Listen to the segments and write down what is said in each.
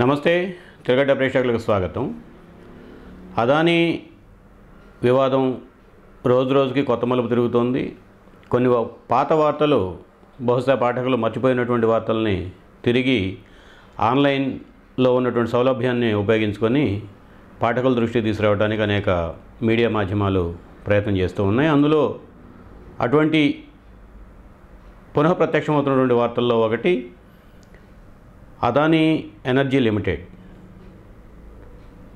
నమస్తే తిరగడ్డ ప్రేక్షకులకు స్వాగతం అదానీ వివాదం రోజు రోజుకి కొత్త మలుపు తిరుగుతోంది కొన్ని పాత వార్తలు బహుశా పాఠకులు మర్చిపోయినటువంటి వార్తల్ని తిరిగి ఆన్లైన్లో ఉన్నటువంటి సౌలభ్యాన్ని ఉపయోగించుకొని పాఠకుల దృష్టి తీసుకురావడానికి అనేక మీడియా మాధ్యమాలు ప్రయత్నం చేస్తూ ఉన్నాయి అందులో అటువంటి పునఃప్రత్యక్షమవుతున్నటువంటి వార్తల్లో ఒకటి అదానీ ఎనర్జీ లిమిటెడ్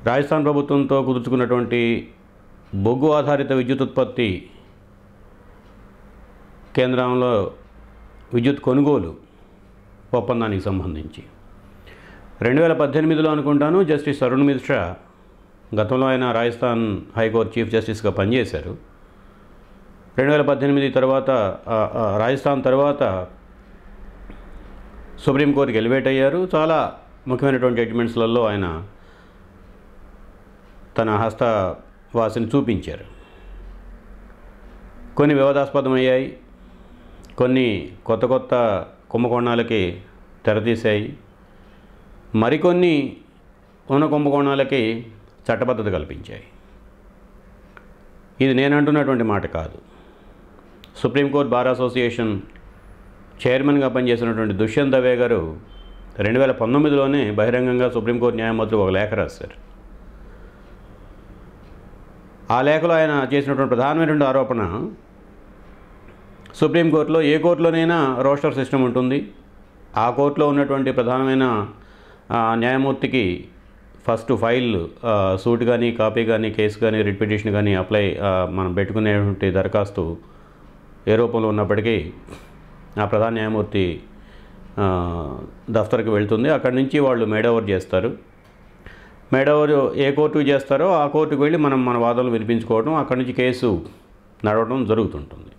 రాజస్థాన్ ప్రభుత్వంతో కుదుర్చుకున్నటువంటి బొగ్గు ఆధారిత విద్యుత్ ఉత్పత్తి కేంద్రంలో విద్యుత్ కొనుగోలు ఒప్పందానికి సంబంధించి రెండు వేల పద్దెనిమిదిలో అనుకుంటాను జస్టిస్ అరుణ్ మిశ్రా గతంలో ఆయన రాజస్థాన్ హైకోర్టు చీఫ్ జస్టిస్గా పనిచేశారు రెండు వేల పద్దెనిమిది తర్వాత రాజస్థాన్ తర్వాత సుప్రీంకోర్టుకి ఎలివేట్ అయ్యారు చాలా ముఖ్యమైనటువంటి జడ్జిమెంట్స్లలో ఆయన తన హస్త వాసిని చూపించారు కొన్ని వివాదాస్పదమయ్యాయి కొన్ని కొత్త కొత్త కుంభకోణాలకి తెరతీశాయి మరికొన్ని ఉన్న కుంభకోణాలకి చట్టబద్ధత కల్పించాయి ఇది నేను అంటున్నటువంటి మాట కాదు సుప్రీంకోర్టు బార్ అసోసియేషన్ చైర్మన్గా పనిచేసినటువంటి దుష్యంత్ దవే గారు రెండు వేల పంతొమ్మిదిలోనే బహిరంగంగా సుప్రీంకోర్టు న్యాయమూర్తులు ఒక లేఖ రాశారు ఆ లేఖలో ఆయన చేసినటువంటి ప్రధానమైనటువంటి ఆరోపణ సుప్రీంకోర్టులో ఏ కోర్టులోనైనా రోస్టర్ సిస్టమ్ ఉంటుంది ఆ కోర్టులో ఉన్నటువంటి ప్రధానమైన న్యాయమూర్తికి ఫస్ట్ ఫైల్ సూట్ కానీ కాపీ కానీ కేసు కానీ రిట్ పిటిషన్ కానీ అప్లై మనం పెట్టుకునేటువంటి దరఖాస్తు ఏ రూపంలో ఉన్నప్పటికీ ఆ ప్రధాన న్యాయమూర్తి దఫ్తర్కి వెళ్తుంది అక్కడి నుంచి వాళ్ళు మేడోవర్ చేస్తారు మేడోవర్ ఏ కోర్టుకు చేస్తారో ఆ కోర్టుకు వెళ్ళి మనం మన వాదనలు వినిపించుకోవడం అక్కడి నుంచి కేసు నడవడం జరుగుతుంటుంది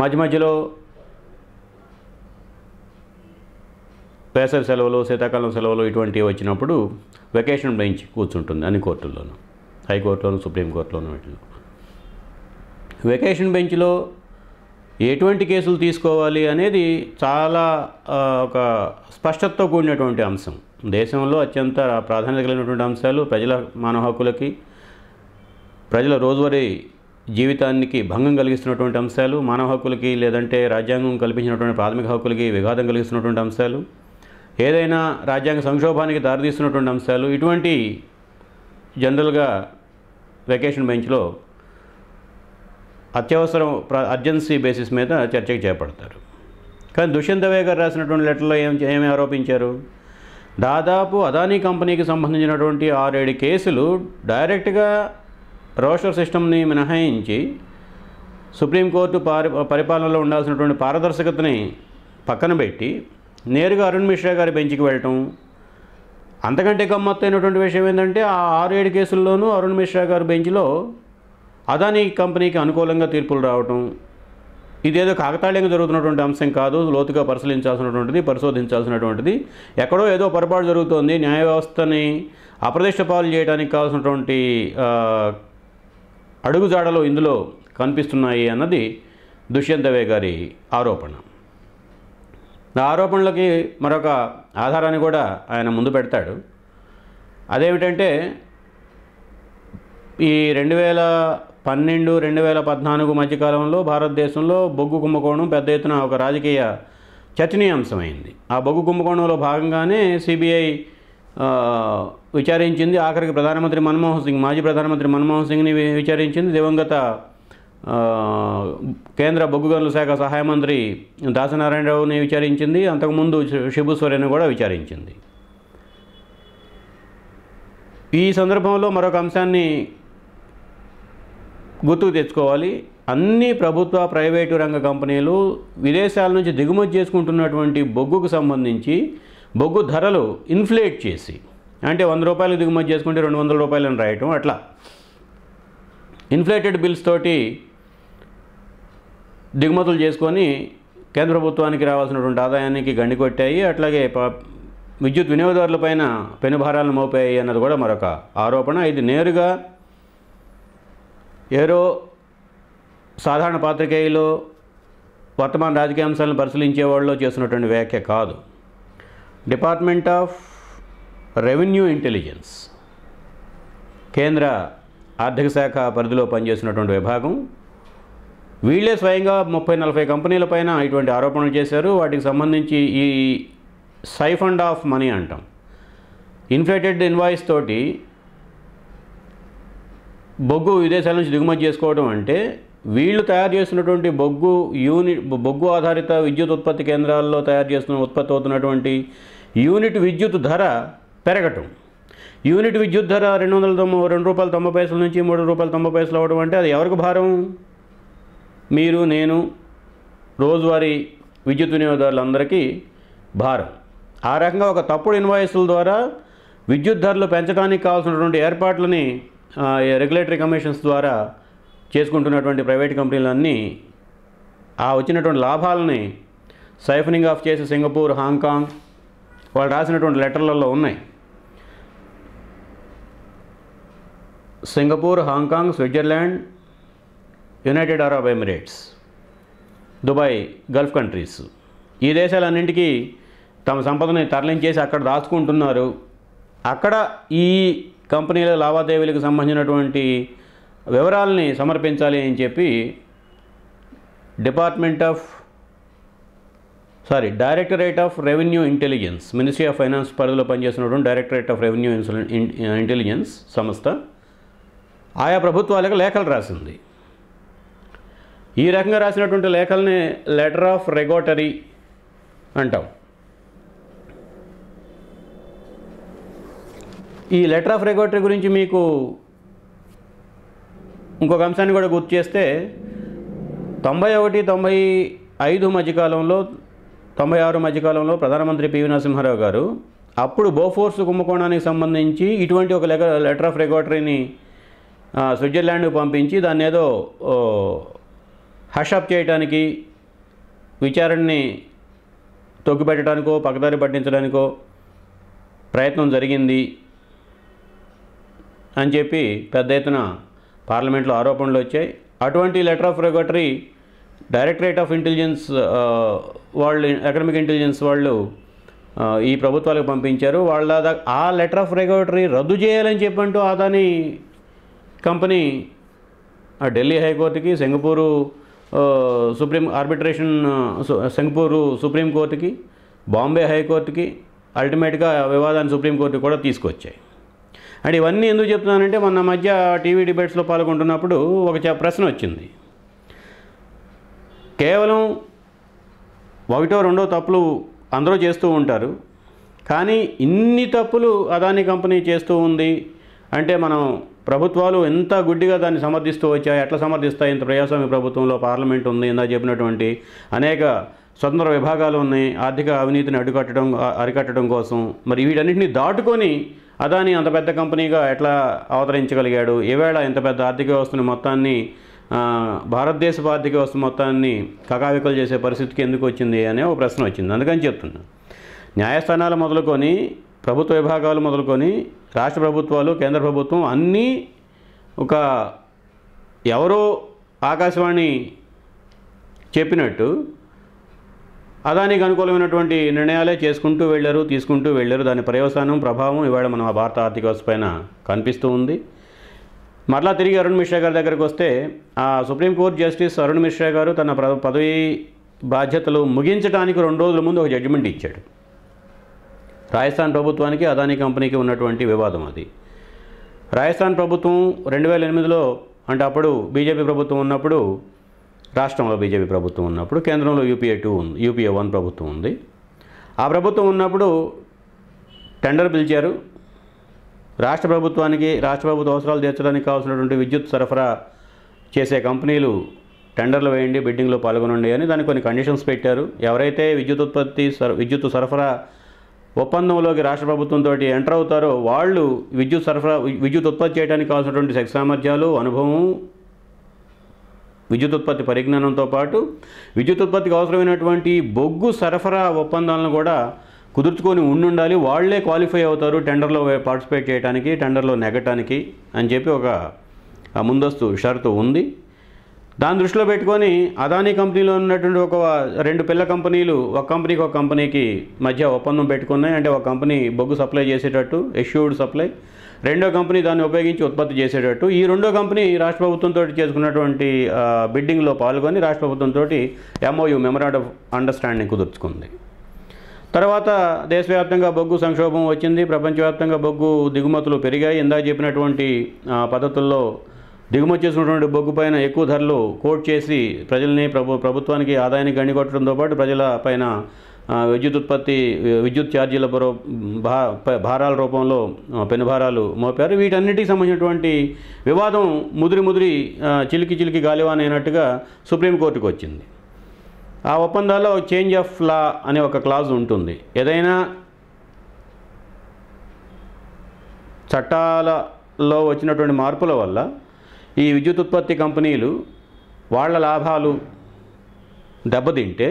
మధ్య మధ్యలో వేసవి సెలవులు శీతాకాలం సెలవులు ఇటువంటివి వచ్చినప్పుడు వెకేషన్ బెంచ్ కూర్చుంటుంది అన్ని కోర్టుల్లోనూ హైకోర్టులోను సుప్రీంకోర్టులోను వీటిలో వెకేషన్ బెంచ్లో ఎటువంటి కేసులు తీసుకోవాలి అనేది చాలా ఒక స్పష్టతతో కూడినటువంటి అంశం దేశంలో అత్యంత ప్రాధాన్యత కలిగినటువంటి అంశాలు ప్రజల మానవ హక్కులకి ప్రజల రోజువారీ జీవితానికి భంగం కలిగిస్తున్నటువంటి అంశాలు మానవ హక్కులకి లేదంటే రాజ్యాంగం కల్పించినటువంటి ప్రాథమిక హక్కులకి విఘాతం కలిగిస్తున్నటువంటి అంశాలు ఏదైనా రాజ్యాంగ సంక్షోభానికి దారితీస్తున్నటువంటి అంశాలు ఇటువంటి జనరల్గా వెకేషన్ బెంచ్లో అత్యవసరం అర్జెన్సీ బేసిస్ మీద చర్చకు చేపడతారు కానీ దుష్యంత వేగర్ రాసినటువంటి లెటర్లో ఏం ఏమి ఆరోపించారు దాదాపు అదానీ కంపెనీకి సంబంధించినటువంటి ఆరేడు కేసులు డైరెక్ట్గా రోషర్ సిస్టమ్ని మినహాయించి సుప్రీంకోర్టు పారి పరిపాలనలో ఉండాల్సినటువంటి పారదర్శకతని పక్కన పెట్టి నేరుగా అరుణ్ మిశ్రా గారి బెంచ్కి వెళ్ళటం అంతకంటే గమ్మత్తైనటువంటి విషయం ఏంటంటే ఆ ఆరు ఏడు కేసుల్లోనూ అరుణ్ మిశ్రా గారు బెంచ్లో అదానీ కంపెనీకి అనుకూలంగా తీర్పులు రావటం ఇదేదో కాకతాళ్యంగా జరుగుతున్నటువంటి అంశం కాదు లోతుగా పరిశీలించాల్సినటువంటిది పరిశోధించాల్సినటువంటిది ఎక్కడో ఏదో పొరపాటు జరుగుతోంది న్యాయ వ్యవస్థని అప్రదిష్ట పాలు చేయడానికి కావాల్సినటువంటి అడుగుజాడలు ఇందులో కనిపిస్తున్నాయి అన్నది దుష్యంత గారి ఆరోపణ ఆ ఆరోపణలకి మరొక ఆధారాన్ని కూడా ఆయన ముందు పెడతాడు అదేమిటంటే ఈ రెండు వేల పన్నెండు రెండు వేల పద్నాలుగు మధ్యకాలంలో భారతదేశంలో బొగ్గు కుంభకోణం పెద్ద ఎత్తున ఒక రాజకీయ చర్చనీయాంశమైంది ఆ బొగ్గు కుంభకోణంలో భాగంగానే సిబిఐ విచారించింది ఆఖరికి ప్రధానమంత్రి మన్మోహన్ సింగ్ మాజీ ప్రధానమంత్రి మన్మోహన్ సింగ్ని విచారించింది దివంగత కేంద్ర బొగ్గు గనుల శాఖ సహాయ మంత్రి దాసనారాయణరావుని విచారించింది అంతకుముందు శిబు సోరెన్ కూడా విచారించింది ఈ సందర్భంలో మరొక అంశాన్ని గుర్తుకు తెచ్చుకోవాలి అన్ని ప్రభుత్వ ప్రైవేటు రంగ కంపెనీలు విదేశాల నుంచి దిగుమతి చేసుకుంటున్నటువంటి బొగ్గుకు సంబంధించి బొగ్గు ధరలు ఇన్ఫ్లేట్ చేసి అంటే వంద రూపాయలు దిగుమతి చేసుకుంటే రెండు వందల రూపాయలను రాయటం అట్లా ఇన్ఫ్లేటెడ్ బిల్స్ తోటి దిగుమతులు చేసుకొని కేంద్ర ప్రభుత్వానికి రావాల్సినటువంటి ఆదాయానికి గండి కొట్టాయి అట్లాగే విద్యుత్ వినియోగదారులపైన పెనుభారాలను మోపాయి అన్నది కూడా మరొక ఆరోపణ ఇది నేరుగా ఏరో సాధారణ పాత్రికేయులు వర్తమాన రాజకీయ అంశాలను పరిశీలించే వాళ్ళు చేసినటువంటి వ్యాఖ్య కాదు డిపార్ట్మెంట్ ఆఫ్ రెవెన్యూ ఇంటెలిజెన్స్ కేంద్ర ఆర్థిక శాఖ పరిధిలో పనిచేసినటువంటి విభాగం వీళ్ళే స్వయంగా ముప్పై నలభై కంపెనీలపైన ఇటువంటి ఆరోపణలు చేశారు వాటికి సంబంధించి ఈ సైఫండ్ ఆఫ్ మనీ అంటాం ఇన్ఫ్లేటెడ్ ఇన్వాయిస్ తోటి బొగ్గు విదేశాల నుంచి దిగుమతి చేసుకోవడం అంటే వీళ్ళు తయారు చేసినటువంటి బొగ్గు యూనిట్ బొగ్గు ఆధారిత విద్యుత్ ఉత్పత్తి కేంద్రాల్లో తయారు చేస్తున్న ఉత్పత్తి అవుతున్నటువంటి యూనిట్ విద్యుత్ ధర పెరగటం యూనిట్ విద్యుత్ ధర రెండు వందల తొంభై రెండు రూపాయల తొంభై పైసల నుంచి మూడు రూపాయల తొంభై పైసలు అవ్వడం అంటే అది ఎవరికి భారం మీరు నేను రోజువారీ విద్యుత్ వినియోగదారులందరికీ భారం ఆ రకంగా ఒక తప్పుడు ఇన్వాయిస్ల ద్వారా విద్యుత్ ధరలు పెంచడానికి కావాల్సినటువంటి ఏర్పాట్లని రెగ్యులేటరీ కమిషన్స్ ద్వారా చేసుకుంటున్నటువంటి ప్రైవేట్ కంపెనీలన్నీ ఆ వచ్చినటువంటి లాభాలని సైఫనింగ్ ఆఫ్ చేసి సింగపూర్ హాంకాంగ్ వాళ్ళు రాసినటువంటి లెటర్లలో ఉన్నాయి Singapore Hong Kong Switzerland United Arab Emirates Dubai Gulf countries ఈ దేశాలన్నింటికీ తమ సంపదని తరలించేసి అక్కడ దాచుకుంటున్నారు అక్కడ ఈ కంపెనీల లావాదేవీలకు సంబంధించినటువంటి వివరాలని సమర్పించాలి అని చెప్పి department of sorry directorate of revenue intelligence ministry of finance పరిధిలో పనిచేసినటువంటి డైరెక్టరేట్ ఆఫ్ రెవెన్యూ ఇంటెలిజెన్స్ సంస్థ ఆయా ప్రభుత్వాలకు లేఖలు రాసింది ఈ రకంగా రాసినటువంటి లేఖల్ని లెటర్ ఆఫ్ రెగోటరీ అంటాం ఈ లెటర్ ఆఫ్ రెగోటరీ గురించి మీకు ఇంకొక అంశాన్ని కూడా గుర్తు చేస్తే తొంభై ఒకటి తొంభై ఐదు మధ్యకాలంలో తొంభై ఆరు మధ్యకాలంలో ప్రధానమంత్రి పివి నరసింహారావు గారు అప్పుడు బోఫోర్స్ కుంభకోణానికి సంబంధించి ఇటువంటి ఒక లెటర్ ఆఫ్ రెగోటరీని స్విట్జర్లాండ్కు పంపించి దాన్ని ఏదో హషప్ చేయడానికి విచారణని తొక్కిపెట్టడానికో పక్కదారి పట్టించడానికో ప్రయత్నం జరిగింది అని చెప్పి పెద్ద ఎత్తున పార్లమెంట్లో ఆరోపణలు వచ్చాయి అటువంటి letter of regulatory directorate of intelligence వాళ్ళు అకాడమిక్ ఇంటెలిజెన్స్ వాళ్ళు ఈ ప్రభుత్వాలకు పంపించారు వాళ్ళ ఆ లెటర్ ఆఫ్ రెగ్యులటరీ రద్దు చేయాలని చెప్పంటూ అదాని కంపెనీ ఢిల్లీ హైకోర్టుకి సింగపూరు సుప్రీం ఆర్బిట్రేషన్ సింగపూరు సుప్రీంకోర్టుకి బాంబే హైకోర్టుకి అల్టిమేట్గా వివాదాన్ని సుప్రీంకోర్టు కూడా తీసుకొచ్చాయి అండ్ ఇవన్నీ ఎందుకు చెప్తున్నానంటే మొన్న మధ్య టీవీ డిబేట్స్లో పాల్గొంటున్నప్పుడు ఒక ప్రశ్న వచ్చింది కేవలం ఒకటో రెండో తప్పులు అందరూ చేస్తూ ఉంటారు కానీ ఇన్ని తప్పులు అదాని కంపెనీ చేస్తూ ఉంది అంటే మనం ప్రభుత్వాలు ఎంత గుడ్డిగా దాన్ని సమర్థిస్తూ వచ్చాయి ఎట్లా సమర్థిస్తాయి ఇంత ప్రజాస్వామ్య ప్రభుత్వంలో పార్లమెంట్ ఉంది ఇందా చెప్పినటువంటి అనేక స్వతంత్ర విభాగాలు ఉన్నాయి ఆర్థిక అవినీతిని అడ్డుకట్టడం అరికట్టడం కోసం మరి వీటన్నింటినీ దాటుకొని అదాని అంత పెద్ద కంపెనీగా ఎట్లా అవతరించగలిగాడు ఈవేళ ఇంత పెద్ద ఆర్థిక వ్యవస్థను మొత్తాన్ని భారతదేశపు ఆర్థిక వ్యవస్థ మొత్తాన్ని కకావికలు చేసే పరిస్థితికి ఎందుకు వచ్చింది అనే ఒక ప్రశ్న వచ్చింది అందుకని చెప్తున్నా న్యాయస్థానాలు మొదలుకొని ప్రభుత్వ విభాగాలు మొదలుకొని రాష్ట్ర ప్రభుత్వాలు కేంద్ర ప్రభుత్వం అన్నీ ఒక ఎవరో ఆకాశవాణి చెప్పినట్టు అదానికి అనుకూలమైనటువంటి నిర్ణయాలే చేసుకుంటూ వెళ్ళారు తీసుకుంటూ వెళ్ళారు దాని ప్రయోజనం ప్రభావం ఇవాళ మనం ఆ భారత ఆర్థిక వ్యవస్థ పైన కనిపిస్తూ ఉంది మరలా తిరిగి అరుణ్ మిశ్రా గారి దగ్గరకు వస్తే ఆ సుప్రీంకోర్టు జస్టిస్ అరుణ్ మిశ్రా గారు తన పదవి బాధ్యతలు ముగించడానికి రెండు రోజుల ముందు ఒక జడ్జిమెంట్ ఇచ్చాడు రాజస్థాన్ ప్రభుత్వానికి అదానీ కంపెనీకి ఉన్నటువంటి వివాదం అది రాజస్థాన్ ప్రభుత్వం రెండు వేల ఎనిమిదిలో అంటే అప్పుడు బీజేపీ ప్రభుత్వం ఉన్నప్పుడు రాష్ట్రంలో బీజేపీ ప్రభుత్వం ఉన్నప్పుడు కేంద్రంలో యూపీఏ టూ ఉంది యూపీఏ వన్ ప్రభుత్వం ఉంది ఆ ప్రభుత్వం ఉన్నప్పుడు టెండర్ పిలిచారు రాష్ట్ర ప్రభుత్వానికి రాష్ట్ర ప్రభుత్వ అవసరాలు తీర్చడానికి కావాల్సినటువంటి విద్యుత్ సరఫరా చేసే కంపెనీలు టెండర్లు వేయండి బిడ్డింగ్లో పాల్గొనండి అని దానికి కొన్ని కండిషన్స్ పెట్టారు ఎవరైతే విద్యుత్ ఉత్పత్తి విద్యుత్ సరఫరా ఒప్పందంలోకి రాష్ట్ర ప్రభుత్వంతో ఎంటర్ అవుతారో వాళ్ళు విద్యుత్ సరఫరా విద్యుత్ ఉత్పత్తి చేయడానికి కావాల్సినటువంటి శక్తి సామర్థ్యాలు అనుభవం విద్యుత్ ఉత్పత్తి పరిజ్ఞానంతో పాటు విద్యుత్ ఉత్పత్తికి అవసరమైనటువంటి బొగ్గు సరఫరా ఒప్పందాలను కూడా కుదుర్చుకొని ఉండుండాలి వాళ్లే క్వాలిఫై అవుతారు టెండర్లో పార్టిసిపేట్ చేయడానికి టెండర్లో నెగటానికి అని చెప్పి ఒక ముందస్తు షరతు ఉంది దాని దృష్టిలో పెట్టుకొని అదానీ కంపెనీలో ఉన్నటువంటి ఒక రెండు పిల్ల కంపెనీలు ఒక కంపెనీకి ఒక కంపెనీకి మధ్య ఒప్పందం పెట్టుకున్నాయి అంటే ఒక కంపెనీ బొగ్గు సప్లై చేసేటట్టు ఎష్యూర్డ్ సప్లై రెండో కంపెనీ దాన్ని ఉపయోగించి ఉత్పత్తి చేసేటట్టు ఈ రెండో కంపెనీ రాష్ట్ర ప్రభుత్వంతో చేసుకున్నటువంటి బిడ్డింగ్లో పాల్గొని రాష్ట్ర ప్రభుత్వంతో ఎంఓయూ మెమరాండ్ ఆఫ్ అండర్స్టాండింగ్ కుదుర్చుకుంది తర్వాత దేశవ్యాప్తంగా బొగ్గు సంక్షోభం వచ్చింది ప్రపంచవ్యాప్తంగా బొగ్గు దిగుమతులు పెరిగాయి ఇందా చెప్పినటువంటి పద్ధతుల్లో దిగుమతి చేసుకున్నటువంటి బొగ్గు పైన ఎక్కువ ధరలు కోట్ చేసి ప్రజల్ని ప్రభు ప్రభుత్వానికి ఆదాయానికి గండికొట్టడంతో పాటు ప్రజల పైన విద్యుత్ ఉత్పత్తి విద్యుత్ ఛార్జీల భారాల రూపంలో పెనుభారాలు మోపారు వీటన్నిటికి సంబంధించినటువంటి వివాదం ముదిరి ముదిరి చిలికి చిలికి గాలివాన్ అయినట్టుగా సుప్రీంకోర్టుకు వచ్చింది ఆ ఒప్పందాల్లో చేంజ్ ఆఫ్ లా అనే ఒక క్లాజ్ ఉంటుంది ఏదైనా చట్టాలలో వచ్చినటువంటి మార్పుల వల్ల ఈ విద్యుత్ ఉత్పత్తి కంపెనీలు వాళ్ళ లాభాలు దెబ్బతింటే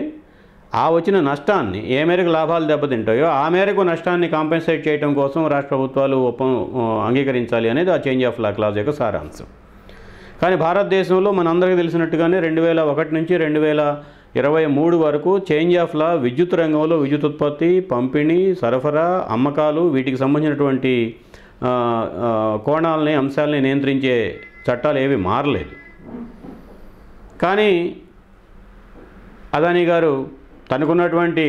ఆ వచ్చిన నష్టాన్ని ఏ మేరకు లాభాలు దెబ్బతింటాయో ఆ మేరకు నష్టాన్ని కాంపెన్సేట్ చేయడం కోసం రాష్ట్ర ప్రభుత్వాలు ఒప్పం అంగీకరించాలి అనేది ఆ చేంజ్ ఆఫ్ లా క్లాజ్ యొక్క సారాంశం కానీ భారతదేశంలో మనందరికీ తెలిసినట్టుగానే రెండు వేల ఒకటి నుంచి రెండు వేల ఇరవై మూడు వరకు చేంజ్ ఆఫ్ లా విద్యుత్ రంగంలో విద్యుత్ ఉత్పత్తి పంపిణీ సరఫరా అమ్మకాలు వీటికి సంబంధించినటువంటి కోణాలని అంశాలని నియంత్రించే చట్టాలు ఏవి మారలేదు కానీ అదానీ గారు తనకున్నటువంటి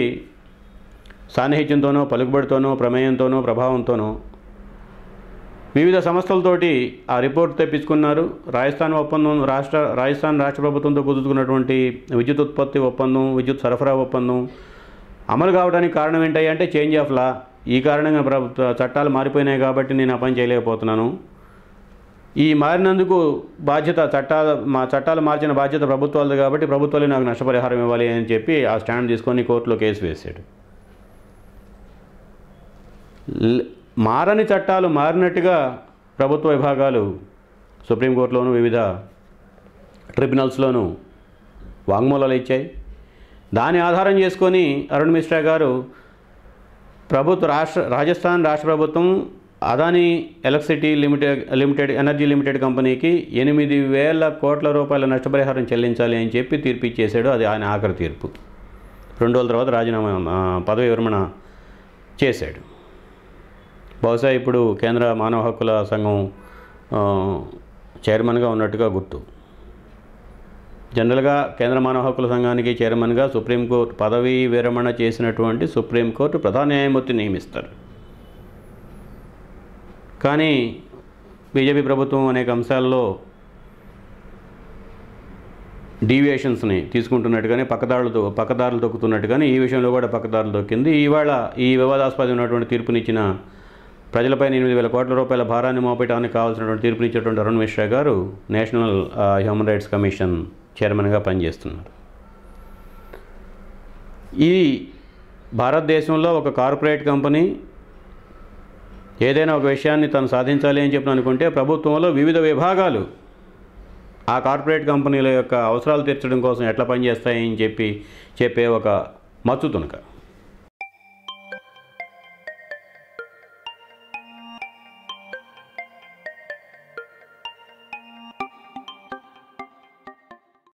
సాన్నిహిత్యంతోనో పలుకుబడితోనో ప్రమేయంతోనో ప్రభావంతోనో వివిధ సంస్థలతోటి ఆ రిపోర్ట్ తెప్పించుకున్నారు రాజస్థాన్ ఒప్పందం రాష్ట్ర రాజస్థాన్ రాష్ట్ర ప్రభుత్వంతో కుదుర్చుకున్నటువంటి విద్యుత్ ఉత్పత్తి ఒప్పందం విద్యుత్ సరఫరా ఒప్పందం అమలు కావడానికి కారణం ఏంటంటే చేంజ్ ఆఫ్ లా ఈ కారణంగా ప్రభుత్వ చట్టాలు మారిపోయినాయి కాబట్టి నేను ఆ పని చేయలేకపోతున్నాను ఈ మారినందుకు బాధ్యత చట్టాల మా చట్టాలు మార్చిన బాధ్యత ప్రభుత్వాలది కాబట్టి ప్రభుత్వాలే నాకు నష్టపరిహారం ఇవ్వాలి అని చెప్పి ఆ స్టాండ్ తీసుకొని కోర్టులో కేసు వేశాడు మారని చట్టాలు మారినట్టుగా ప్రభుత్వ విభాగాలు సుప్రీంకోర్టులోను వివిధ ట్రిబ్యునల్స్లోనూ వాంగ్మూలాలు ఇచ్చాయి దాని ఆధారం చేసుకొని అరుణ్ మిశ్రా గారు ప్రభుత్వ రాష్ట్ర రాజస్థాన్ రాష్ట్ర ప్రభుత్వం Adani electricity limited limited energy limited కంపెనీకి ఎనిమిది వేల కోట్ల రూపాయల నష్టపరిహారం చెల్లించాలి అని చెప్పి తీర్పు ఇచ్చేశాడు అది ఆయన ఆఖరి తీర్పు రెండు రోజుల తర్వాత రాజీనామా పదవి విరమణ చేశాడు బహుశా ఇప్పుడు కేంద్ర మానవ హక్కుల సంఘం చైర్మన్గా ఉన్నట్టుగా గుర్తు జనరల్గా కేంద్ర మానవ హక్కుల సంఘానికి చైర్మన్గా సుప్రీంకోర్టు పదవీ విరమణ చేసినటువంటి సుప్రీంకోర్టు ప్రధాన న్యాయమూర్తి నియమిస్తారు కానీ బీజేపీ ప్రభుత్వం అనేక అంశాల్లో డీవియేషన్స్ని తీసుకుంటున్నట్టుగానే పక్కదారులు పక్కదారులు తొక్కుతున్నట్టుగానే ఈ విషయంలో కూడా పక్కదారులు తొక్కింది ఇవాళ ఈ వివాదాస్పదమైనటువంటి తీర్పునిచ్చిన ప్రజలపైన ఎనిమిది వేల కోట్ల రూపాయల భారాన్ని మోపేయడానికి కావాల్సినటువంటి తీర్పునిచ్చినటువంటి అరుణ్ మిశ్రా గారు నేషనల్ హ్యూమన్ రైట్స్ కమిషన్ చైర్మన్గా పనిచేస్తున్నారు ఈ భారతదేశంలో ఒక కార్పొరేట్ కంపెనీ ఏదైనా ఒక విషయాన్ని తను సాధించాలి అని చెప్పి అనుకుంటే ప్రభుత్వంలో వివిధ విభాగాలు ఆ కార్పొరేట్ కంపెనీల యొక్క అవసరాలు తీర్చడం కోసం ఎట్లా పనిచేస్తాయని చెప్పి చెప్పే ఒక తునక